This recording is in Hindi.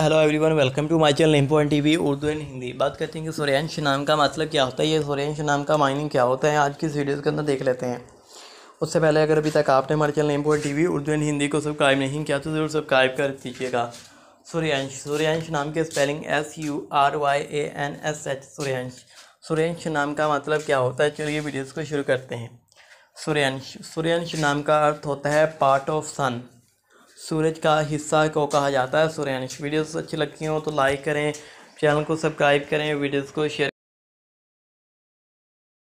hello everyone welcome to my channel T TV Urdu and Hindi बात करते हैं कि सूर्यंश नाम का मतलब क्या होता है ये सुरेंश नाम का माइनिंग क्या होता है आज की वीडियोज़ के अंदर देख लेते हैं उससे पहले अगर अभी तक आपने हमारे channel T TV Urdu and Hindi को सब्सक्राइब नहीं किया तो ज़रूर सब्सक्राइब कर दीजिएगा सूर्यंश सूर्यंश नाम के spelling S U R Y A N S H Suryansh Suryansh नाम का मतलब क्या होता है चलिए वीडियोज़ को शुरू करते हैं सूर्यंश सूर्यांश नाम का अर्थ होता है पार्ट ऑफ सन सूरज का हिस्सा को कहा जाता है सूर्यांश वीडियोस अच्छी लगती हो तो लाइक करें चैनल को सब्सक्राइब करें वीडियोस को शेयर